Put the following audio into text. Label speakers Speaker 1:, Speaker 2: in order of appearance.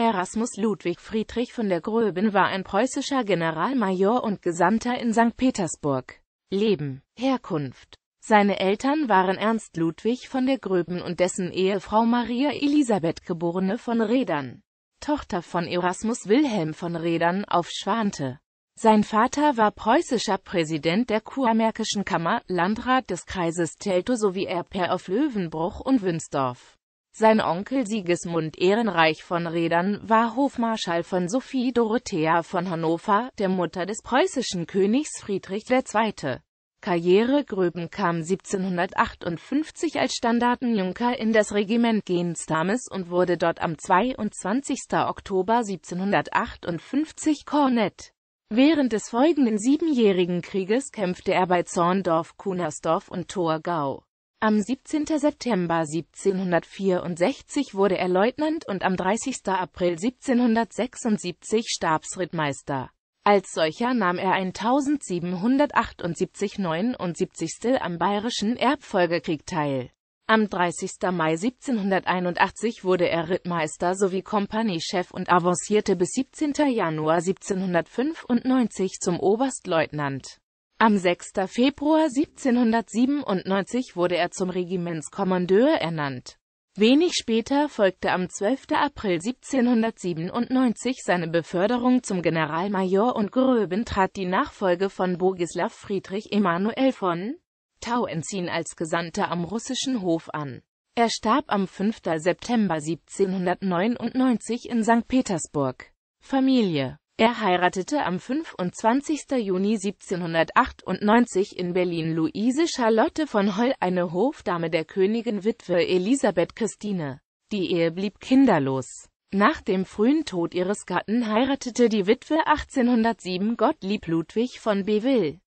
Speaker 1: Erasmus Ludwig Friedrich von der Gröben war ein preußischer Generalmajor und Gesandter in St. Petersburg. Leben, Herkunft Seine Eltern waren Ernst Ludwig von der Gröben und dessen Ehefrau Maria Elisabeth geborene von Redern, Tochter von Erasmus Wilhelm von Redern auf Schwante. Sein Vater war preußischer Präsident der Kurmärkischen Kammer, Landrat des Kreises Teltow sowie Erbherr auf Löwenbruch und Wünsdorf. Sein Onkel Sigismund Ehrenreich von Redern war Hofmarschall von Sophie Dorothea von Hannover, der Mutter des preußischen Königs Friedrich II. Karriere Gröben kam 1758 als Standartenjunker in das Regiment Genstames und wurde dort am 22. Oktober 1758 Kornett. Während des folgenden Siebenjährigen Krieges kämpfte er bei Zorndorf, Kunersdorf und Torgau. Am 17. September 1764 wurde er Leutnant und am 30. April 1776 Stabsrittmeister. Als solcher nahm er ein 1778 79. am Bayerischen Erbfolgekrieg teil. Am 30. Mai 1781 wurde er Rittmeister sowie Kompaniechef und avancierte bis 17. Januar 1795 zum Oberstleutnant. Am 6. Februar 1797 wurde er zum Regimentskommandeur ernannt. Wenig später folgte am 12. April 1797 seine Beförderung zum Generalmajor und Gröben trat die Nachfolge von Bogislav Friedrich Emanuel von Tauentzien als Gesandter am russischen Hof an. Er starb am 5. September 1799 in St. Petersburg. Familie er heiratete am 25. Juni 1798 in Berlin Luise Charlotte von Holl, eine Hofdame der Königin Witwe Elisabeth Christine. Die Ehe blieb kinderlos. Nach dem frühen Tod ihres Gatten heiratete die Witwe 1807 Gottlieb Ludwig von Beville.